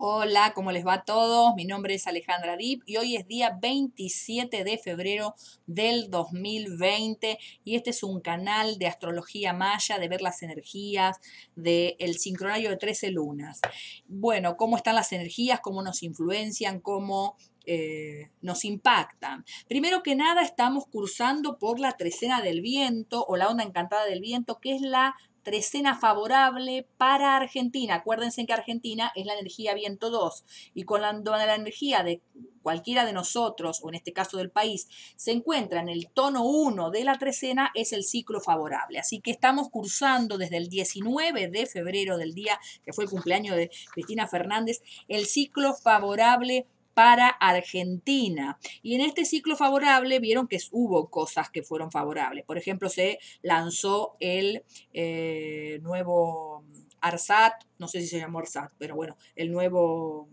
Hola, ¿cómo les va a todos? Mi nombre es Alejandra Dip y hoy es día 27 de febrero del 2020 y este es un canal de astrología maya, de ver las energías, del el sincronario de 13 lunas. Bueno, cómo están las energías, cómo nos influencian, cómo eh, nos impactan. Primero que nada, estamos cursando por la trecena del viento o la onda encantada del viento, que es la trecena favorable para Argentina. Acuérdense que Argentina es la energía viento 2 y con la energía de cualquiera de nosotros, o en este caso del país, se encuentra en el tono 1 de la trecena, es el ciclo favorable. Así que estamos cursando desde el 19 de febrero del día que fue el cumpleaños de Cristina Fernández, el ciclo favorable para Argentina. Y en este ciclo favorable vieron que hubo cosas que fueron favorables. Por ejemplo, se lanzó el eh, nuevo ARSAT, no sé si se llamó ARSAT, pero bueno, el nuevo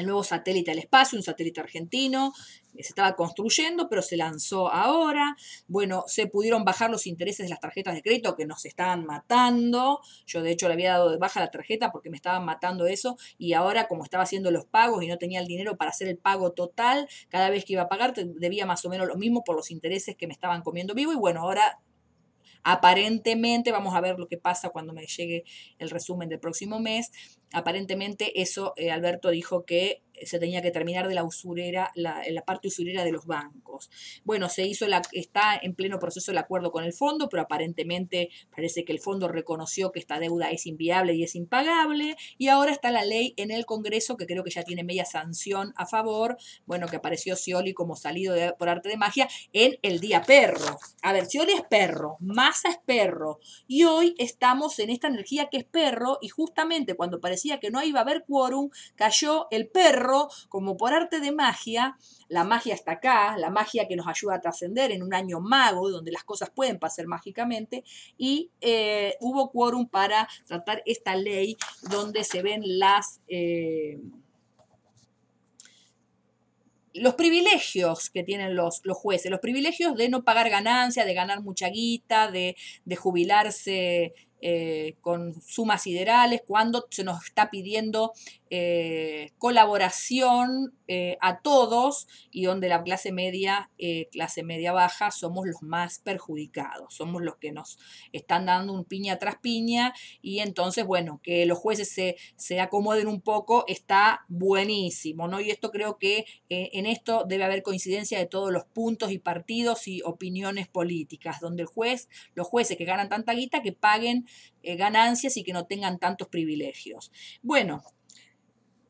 el nuevo satélite al espacio, un satélite argentino, que eh, se estaba construyendo, pero se lanzó ahora. Bueno, se pudieron bajar los intereses de las tarjetas de crédito que nos estaban matando. Yo de hecho le había dado de baja la tarjeta porque me estaban matando eso y ahora como estaba haciendo los pagos y no tenía el dinero para hacer el pago total, cada vez que iba a pagar debía más o menos lo mismo por los intereses que me estaban comiendo vivo y bueno, ahora Aparentemente, vamos a ver lo que pasa cuando me llegue el resumen del próximo mes, aparentemente eso eh, Alberto dijo que eh, se tenía que terminar de la usurera, la, eh, la, parte usurera de los bancos. Bueno, se hizo la, está en pleno proceso el acuerdo con el fondo, pero aparentemente parece que el fondo reconoció que esta deuda es inviable y es impagable, y ahora está la ley en el Congreso, que creo que ya tiene media sanción a favor, bueno, que apareció Scioli como salido por arte de magia en el día perro. A ver, Scioli es perro, masa es perro, y hoy estamos en esta energía que es perro, y justamente cuando parecía que no iba a haber quórum, cayó el perro como por arte de magia, la magia está acá, la magia que nos ayuda a trascender en un año mago, donde las cosas pueden pasar mágicamente, y eh, hubo quórum para tratar esta ley donde se ven las... Eh, los privilegios que tienen los, los, jueces, los privilegios de no pagar ganancia, de ganar mucha guita, de, jubilarse eh, con sumas siderales, cuando se nos está pidiendo eh, colaboración eh, a todos y donde la clase media, eh, clase media baja, somos los más perjudicados, somos los que nos están dando un piña tras piña y entonces, bueno, que los jueces se, se acomoden un poco está buenísimo, ¿no? Y esto creo que en esto debe haber coincidencia de todos los puntos y partidos y opiniones políticas, donde el juez, los jueces que ganan tanta guita, que paguen ganancias y que no tengan tantos privilegios. Bueno,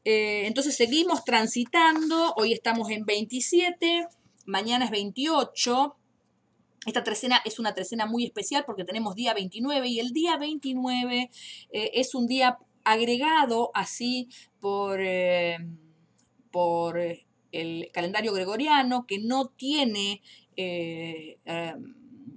eh, entonces seguimos transitando, hoy estamos en 27, mañana es 28. Esta trecena es una trecena muy especial porque tenemos día 29 y el día 29 eh, es un día agregado así por, eh, por el calendario gregoriano que no tiene,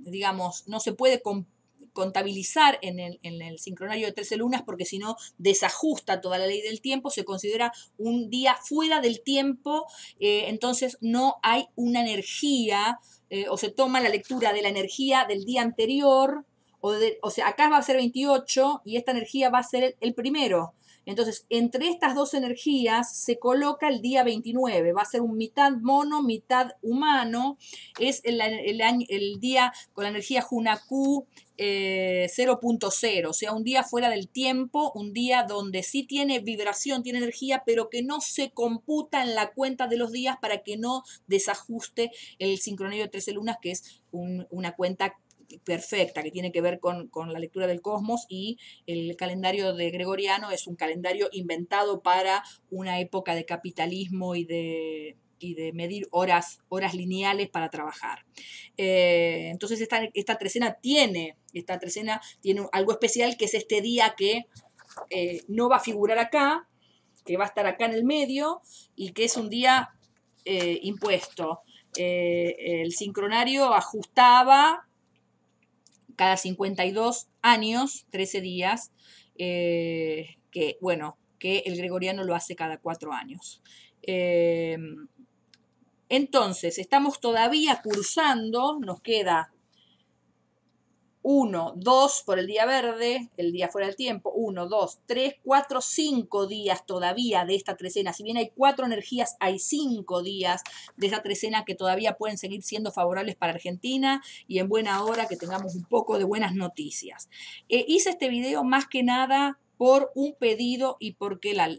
digamos, no se puede comparar, contabilizar en el, sincronario de 13 lunas porque si no desajusta toda la ley del tiempo, se considera un día fuera del tiempo, eh, entonces no hay una energía eh, o se toma la lectura de la energía del día anterior, o, o sea, acá va a ser 28 y esta energía va a ser el primero. Entonces, entre estas dos energías se coloca el día 29, va a ser un mitad mono, mitad humano, es el, día con la energía Hunaku 0.0, eh, o sea, un día fuera del tiempo, un día donde sí tiene vibración, tiene energía, pero que no se computa en la cuenta de los días para que no desajuste el sincronio de 13 lunas, que es una cuenta perfecta que tiene que ver con, la lectura del cosmos y el calendario de Gregoriano es un calendario inventado para una época de capitalismo y de, de medir horas, horas lineales para trabajar. Eh, entonces esta, esta trecena tiene, esta tiene algo especial que es este día que eh, no va a figurar acá, que va a estar acá en el medio y que es un día eh, impuesto. el sincronario ajustaba cada 52 años, 13 días, eh, que bueno, que el gregoriano lo hace cada cuatro años. Eh, entonces, estamos todavía cursando, nos queda uno 2 por el día verde, el día fuera del tiempo, 1, 2, 3, cuatro cinco días todavía de esta trecena. Si bien hay cuatro energías, hay cinco días de esta trecena que todavía pueden seguir siendo favorables para Argentina y en buena hora que tengamos un poco de buenas noticias. Eh, hice este video más que nada por un pedido y porque la,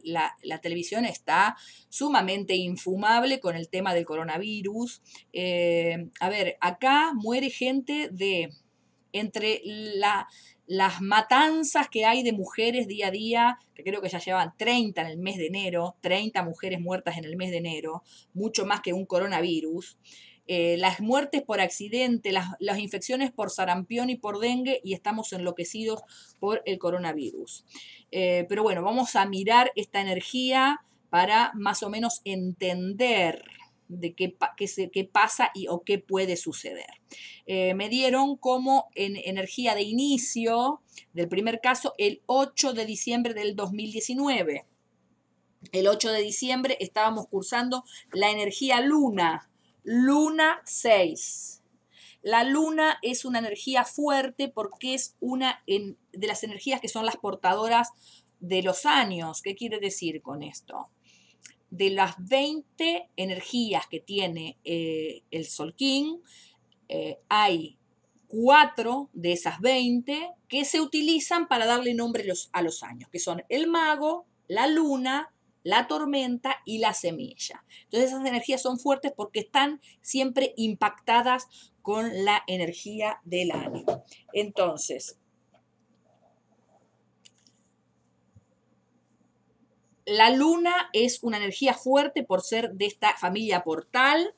televisión está sumamente infumable con el tema del coronavirus. Eh, a ver, acá muere gente de entre las matanzas que hay de mujeres día a día, que creo que ya llevan 30 en el mes de enero, 30 mujeres muertas en el mes de enero, mucho más que un coronavirus, eh, las muertes por accidente, las, infecciones por sarampión y por dengue, y estamos enloquecidos por el coronavirus. Eh, pero bueno, vamos a mirar esta energía para más o menos entender de qué, pasa y o qué puede suceder. Eh, me dieron como en energía de inicio del primer caso el 8 de diciembre del 2019. El 8 de diciembre estábamos cursando la energía luna, luna 6. La luna es una energía fuerte porque es una de las energías que son las portadoras de los años. ¿Qué quiere decir con esto? de las 20 energías que tiene eh, el solquín, eh, hay cuatro de esas 20 que se utilizan para darle nombre a los años, que son el mago, la luna, la tormenta y la semilla. Entonces esas energías son fuertes porque están siempre impactadas con la energía del año. Entonces, La luna es una energía fuerte por ser de esta familia portal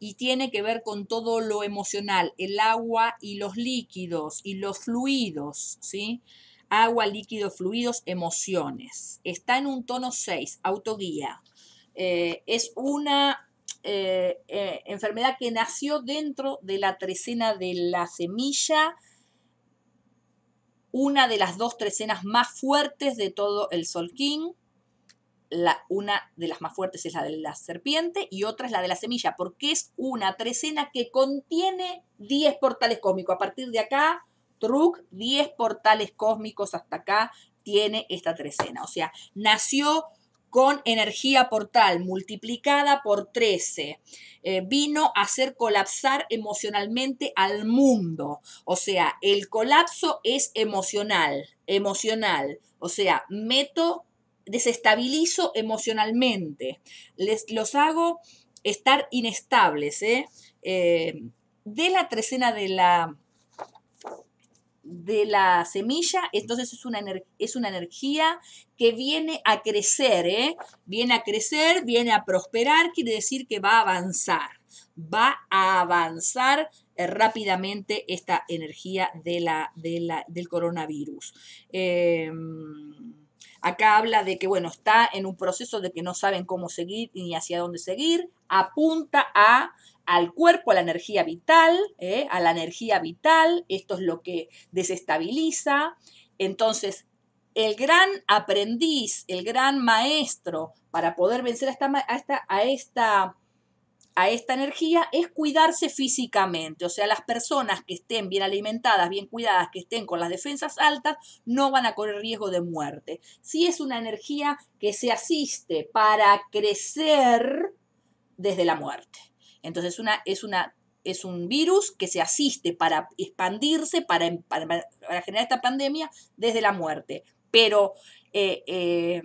y tiene que ver con todo lo emocional, el agua y los líquidos y los fluidos, ¿sí? Agua, líquidos, fluidos, emociones. Está en un tono 6, autoguía. Eh, es una eh, eh, enfermedad que nació dentro de la trecena de la semilla, una de las dos trecenas más fuertes de todo el Solquín la, una de las más fuertes es la de la serpiente y otra es la de la semilla, porque es una trecena que contiene 10 portales cósmicos. A partir de acá, truc, 10 portales cósmicos hasta acá tiene esta trecena. O sea, nació con energía portal multiplicada por 13. Eh, vino a hacer colapsar emocionalmente al mundo. O sea, el colapso es emocional, emocional. O sea, meto desestabilizo emocionalmente, les, los hago estar inestables. ¿eh? ¿eh? de la trecena de la, de la semilla, entonces es una, es una energía que viene a crecer, ¿eh? viene a crecer, viene a prosperar, quiere decir que va a avanzar, va a avanzar eh, rápidamente esta energía de la, de la, del coronavirus. Em, Acá habla de que, bueno, está en un proceso de que no saben cómo seguir ni hacia dónde seguir. Apunta a, al cuerpo, a la energía vital, ¿eh? a la energía vital. Esto es lo que desestabiliza. Entonces, el gran aprendiz, el gran maestro para poder vencer a esta, a esta a esta energía es cuidarse físicamente. O sea, las personas que estén bien alimentadas, bien cuidadas, que estén con las defensas altas, no van a correr riesgo de muerte. Si es una energía que se asiste para crecer desde la muerte. Entonces una, es, una, es un virus que se asiste para expandirse, para, para, generar esta pandemia desde la muerte. Pero eh, eh,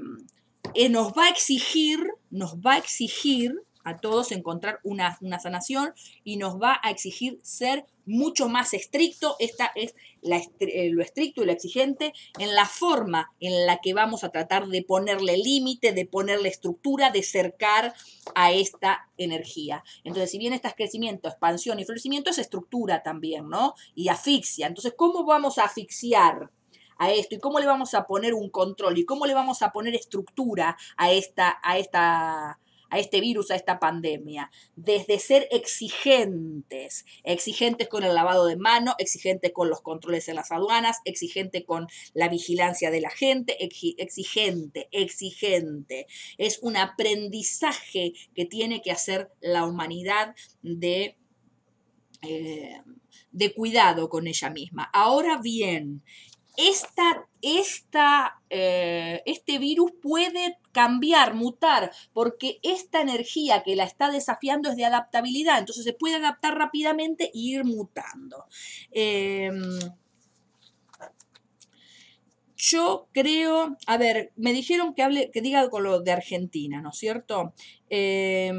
eh, nos va a exigir, nos va a exigir a todos encontrar una, sanación y nos va a exigir ser mucho más estricto. Esta es eh, lo estricto y lo exigente en la forma en la que vamos a tratar de ponerle límite, de ponerle estructura, de cercar a esta energía. Entonces, si bien este crecimiento, expansión y florecimiento es estructura también, ¿no? Y asfixia. Entonces, ¿cómo vamos a asfixiar? a esto y cómo le vamos a poner un control y cómo le vamos a poner estructura a esta, a esta a este virus, a esta pandemia, desde ser exigentes, exigentes con el lavado de mano, exigentes con los controles en las aduanas, exigente con la vigilancia de la gente, exigente, exigente. Es un aprendizaje que tiene que hacer la humanidad de... Eh, de cuidado con ella misma. Ahora bien, esta, esta, eh, este virus puede cambiar, mutar, porque esta energía que la está desafiando es de adaptabilidad, entonces se puede adaptar rápidamente e ir mutando. Em, yo creo, a ver, me dijeron que hable, que diga con lo de Argentina, ¿no es cierto? Eh,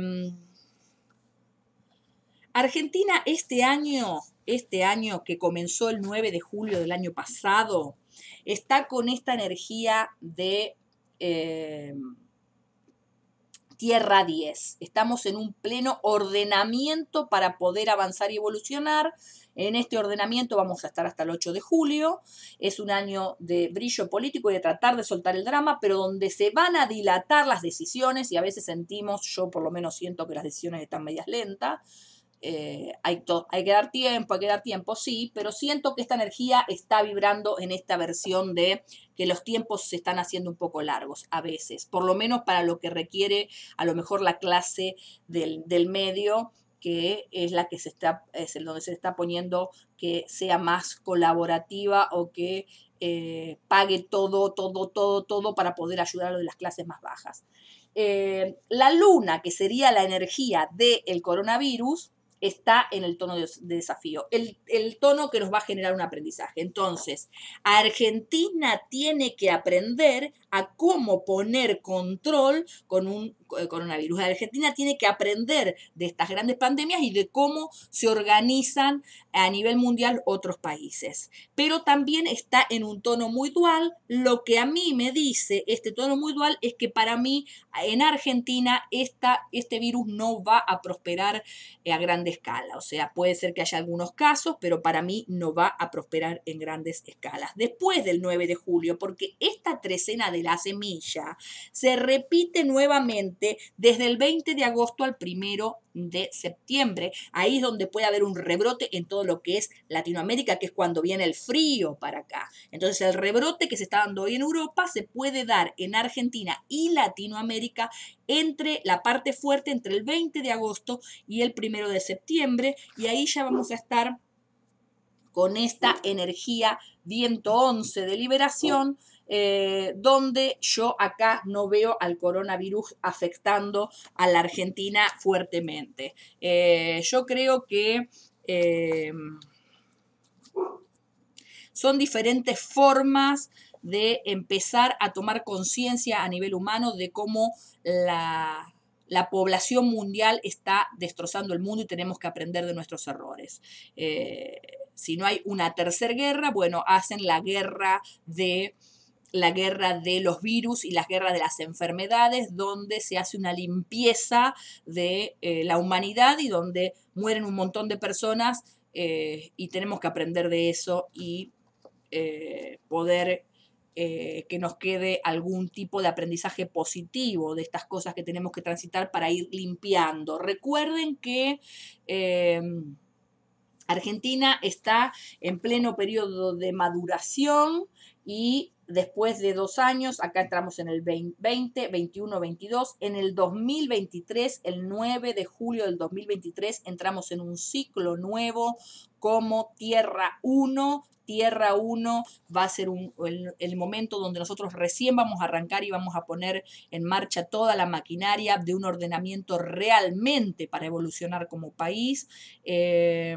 Argentina este año, este año que comenzó el 9 de julio del año pasado, está con esta energía de em, Tierra 10. Estamos en un pleno ordenamiento para poder avanzar y evolucionar. En este ordenamiento vamos a estar hasta el 8 de julio. Es un año de brillo político y de tratar de soltar el drama, pero donde se van a dilatar las decisiones y a veces sentimos, yo por lo menos siento que las decisiones están medias lentas eh, hay, que dar tiempo, hay que dar tiempo, sí, pero siento que esta energía está vibrando en esta versión de que los tiempos se están haciendo un poco largos a veces, por lo menos para lo que requiere a lo mejor la clase del, medio que es la que se está, es el donde se está poniendo que sea más colaborativa o que eh, pague todo, todo, todo, todo para poder ayudar a de las clases más bajas. Eh, la luna, que sería la energía del coronavirus, está en el tono de, desafío, el, el, tono que nos va a generar un aprendizaje. Entonces, Argentina tiene que aprender a cómo poner control con un eh, coronavirus. La Argentina tiene que aprender de estas grandes pandemias y de cómo se organizan a nivel mundial otros países. Pero también está en un tono muy dual. Lo que a mí me dice este tono muy dual es que para mí en Argentina esta, este virus no va a prosperar eh, a grande escala. O sea, puede ser que haya algunos casos, pero para mí no va a prosperar en grandes escalas. Después del 9 de julio, porque esta trecena de de la semilla se repite nuevamente desde el 20 de agosto al 1 de septiembre. Ahí es donde puede haber un rebrote en todo lo que es Latinoamérica, que es cuando viene el frío para acá. Entonces el rebrote que se está dando hoy en Europa se puede dar en Argentina y Latinoamérica entre la parte fuerte entre el 20 de agosto y el 1 de septiembre. Y ahí ya vamos a estar con esta energía viento 11 de liberación eh, donde yo acá no veo al coronavirus afectando a la Argentina fuertemente. Eh, yo creo que eh, son diferentes formas de empezar a tomar conciencia a nivel humano de cómo la población mundial está destrozando el mundo y tenemos que aprender de nuestros errores. si no hay una tercera guerra, bueno, hacen la guerra de la guerra de los virus y las guerras de las enfermedades, donde se hace una limpieza de eh, la humanidad y donde mueren un montón de personas eh, y tenemos que aprender de eso y eh, poder que nos quede algún tipo de aprendizaje positivo de estas cosas que tenemos que transitar para ir limpiando. Recuerden que... Em, Argentina está en pleno periodo de maduración y después de dos años, acá entramos en el 2020, 21, 22, en el 2023, el 9 de julio del 2023, entramos en un ciclo nuevo como Tierra 1. Tierra 1 va a ser un, el, el, momento donde nosotros recién vamos a arrancar y vamos a poner en marcha toda la maquinaria de un ordenamiento realmente para evolucionar como país. Eh,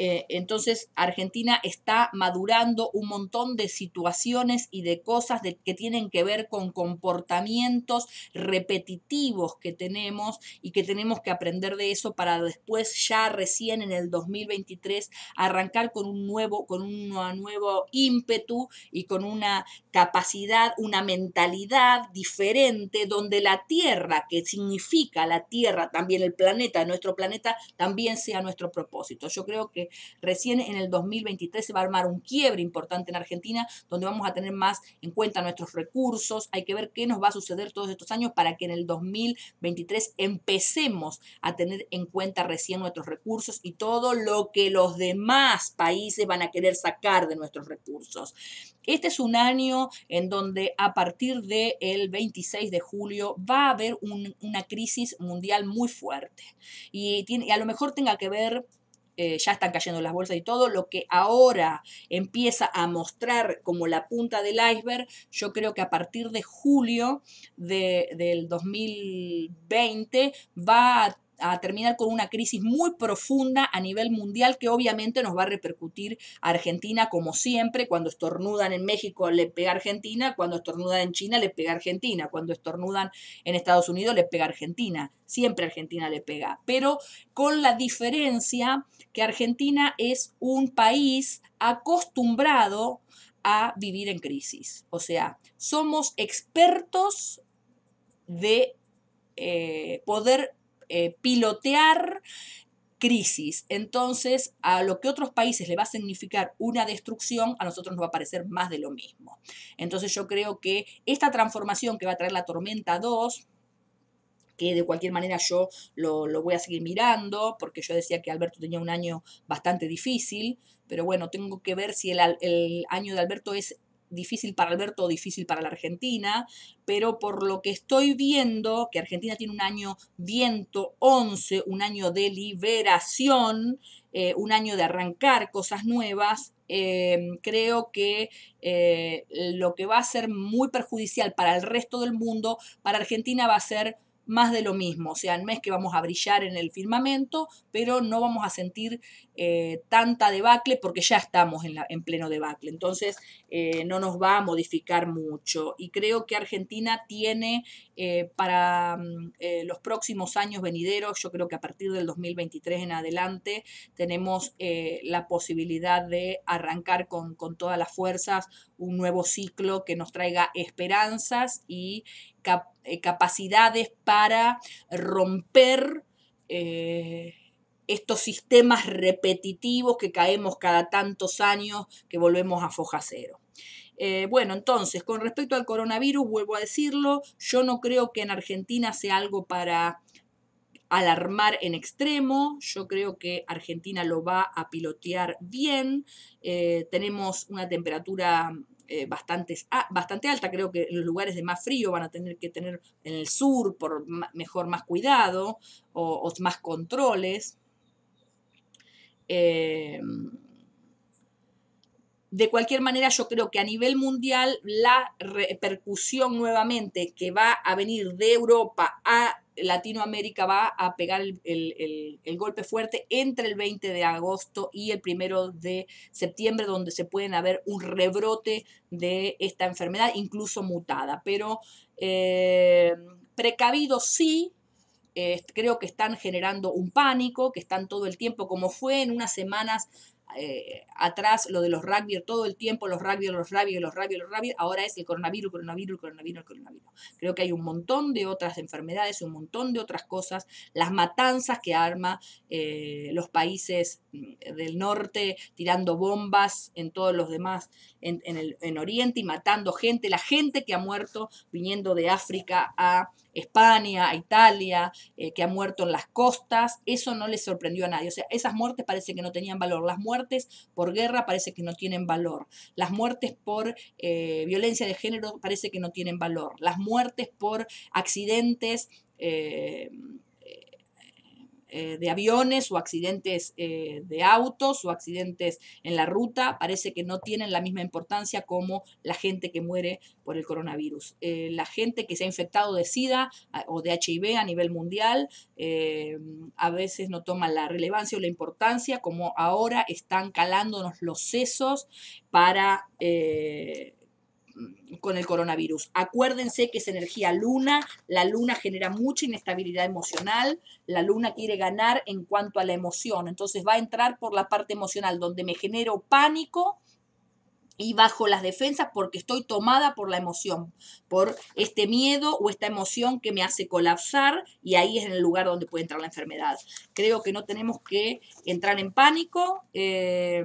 eh, entonces, Argentina está madurando un montón de situaciones y de cosas que tienen que ver con comportamientos repetitivos que tenemos y que tenemos que aprender de eso para después, ya recién en el 2023, arrancar con un nuevo, con un nuevo ímpetu y con una capacidad, una mentalidad diferente, donde la Tierra, que significa la Tierra, también el planeta, nuestro planeta, también sea nuestro propósito. Yo creo que recién en el 2023 se va a armar un quiebre importante en Argentina, donde vamos a tener más en cuenta nuestros recursos. Hay que ver qué nos va a suceder todos estos años para que en el 2023 empecemos a tener en cuenta recién nuestros recursos y todo lo que los demás países van a querer sacar de nuestros recursos. Este es un año en donde a partir del el 26 de julio va a haber una crisis mundial muy fuerte y, tiene, y a lo mejor tenga que ver eh, ya están cayendo las bolsas y todo, lo que ahora empieza a mostrar como la punta del iceberg, yo creo que a partir de julio de, del 2020 va a a terminar con una crisis muy profunda a nivel mundial que obviamente nos va a repercutir a Argentina como siempre, cuando estornudan en México le pega Argentina, cuando estornudan en China le pega Argentina, cuando estornudan en Estados Unidos le pega Argentina, siempre Argentina le pega, pero con la diferencia que Argentina es un país acostumbrado a vivir en crisis, o sea, somos expertos de eh, poder eh, pilotear crisis. Entonces, a lo que otros países le va a significar una destrucción, a nosotros nos va a parecer más de lo mismo. Entonces, yo creo que esta transformación que va a traer la tormenta 2, que de cualquier manera yo lo, voy a seguir mirando, porque yo decía que Alberto tenía un año bastante difícil, pero bueno, tengo que ver si el año de Alberto es difícil para Alberto difícil para la Argentina, pero por lo que estoy viendo, que Argentina tiene un año viento 11, un año de liberación, eh, un año de arrancar cosas nuevas, em, creo que eh, lo que va a ser muy perjudicial para el resto del mundo, para Argentina va a ser más de lo mismo, o sea, no es que vamos a brillar en el firmamento, pero no vamos a sentir eh, tanta debacle porque ya estamos en, pleno debacle. Entonces, eh, no nos va a modificar mucho. Y creo que Argentina tiene eh, para mm, los próximos años venideros, yo creo que a partir del 2023 en adelante, tenemos la posibilidad de arrancar con, todas las fuerzas un nuevo ciclo que nos traiga esperanzas y capacidades para romper estos sistemas repetitivos que caemos cada tantos años, que volvemos a foja cero. Eh, bueno, entonces, con respecto al coronavirus, vuelvo a decirlo, yo no creo que en Argentina sea algo para alarmar en extremo. Yo creo que Argentina lo va a pilotear bien. Eh, tenemos una temperatura eh, bastante, ah, bastante, alta. Creo que los lugares de más frío van a tener que tener en el sur por mejor más cuidado o más controles. Eh, de cualquier manera, yo creo que a nivel mundial la repercusión nuevamente que va a venir de Europa a Latinoamérica va a pegar el, golpe fuerte entre el 20 de agosto y el 1 de septiembre, donde se pueden haber un rebrote de esta enfermedad, incluso mutada. Pero eh, precavido sí, creo que están generando un pánico, que están todo el tiempo, como fue en unas semanas eh, atrás lo de los rugby, todo el tiempo los rugby, los rugby, los rugby, los rugby, ahora es el coronavirus, coronavirus, coronavirus, coronavirus. Creo que hay un montón de otras enfermedades, un montón de otras cosas, las matanzas que arma eh, los países mm, del norte tirando bombas en todos los demás, en, en Oriente y matando gente, la gente que ha muerto viniendo de África a España, Italia, eh, que ha muerto en las costas, eso no les sorprendió a nadie. O sea, esas muertes parece que no tenían valor. Las muertes por guerra parece que no tienen valor. Las muertes por eh, violencia de género parece que no tienen valor. Las muertes por accidentes. Eh, eh, de aviones o accidentes eh, de autos o accidentes en la ruta parece que no tienen la misma importancia como la gente que muere por el coronavirus. Eh, la gente que se ha infectado de SIDA ah, o de HIV a nivel mundial a veces no toma la relevancia o la importancia como ahora están calándonos los sesos para con el coronavirus. Acuérdense que es energía luna, la luna genera mucha inestabilidad emocional, la luna quiere ganar en cuanto a la emoción, entonces va a entrar por la parte emocional, donde me genero pánico y bajo las defensas porque estoy tomada por la emoción, por este miedo o esta emoción que me hace colapsar y ahí es en el lugar donde puede entrar la enfermedad. Creo que no tenemos que entrar en pánico. Eh,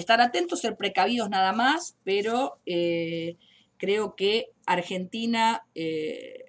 estar atentos, ser precavidos nada más, pero eh, creo que Argentina eh,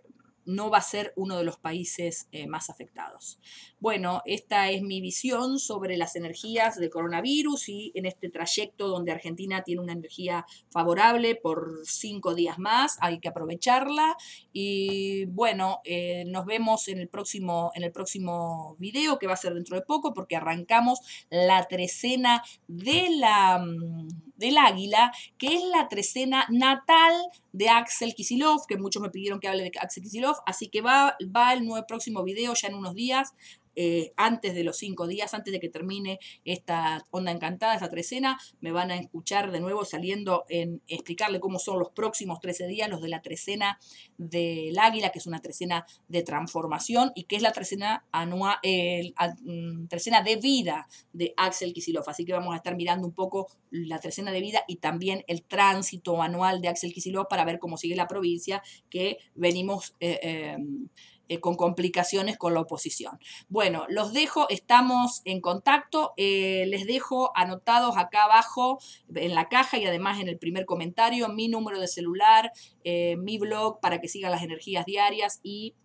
no va a ser uno de los países eh, más afectados. Bueno, esta es mi visión sobre las energías del coronavirus y en este trayecto donde Argentina tiene una energía favorable por cinco días más, hay que aprovecharla y bueno, eh, nos vemos en el, próximo, en el próximo video que va a ser dentro de poco porque arrancamos la trecena de la... Mm, del Águila, que es la trecena natal de Axel Kisilov, que muchos me pidieron que hable de Axel Kisilov, así que va, va el nuevo próximo video ya en unos días, eh, antes de los cinco días, antes de que termine esta onda encantada, esta trecena, me van a escuchar de nuevo saliendo en explicarle cómo son los próximos 13 días, los de la trecena del águila, que es una trecena de transformación y que es la trecena, mm, de vida de Axel Kisilov. Así que vamos a estar mirando un poco la trecena de vida y también el tránsito anual de Axel Kisilov para ver cómo sigue la provincia que venimos... Eh, em, eh, con complicaciones con la oposición. Bueno, los dejo, estamos en contacto, eh, les dejo anotados acá abajo en la caja y además en el primer comentario mi número de celular, eh, mi blog para que sigan las energías diarias y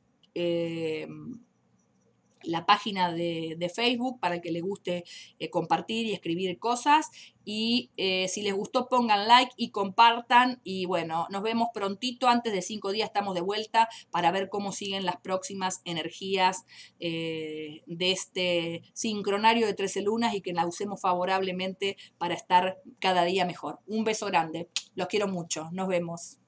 la página de, Facebook para que le guste eh, compartir y escribir cosas. Y eh, si les gustó, pongan like y compartan. Y bueno, nos vemos prontito. Antes de cinco días estamos de vuelta para ver cómo siguen las próximas energías eh, de este sincronario de 13 lunas y que la usemos favorablemente para estar cada día mejor. Un beso grande. Los quiero mucho. Nos vemos.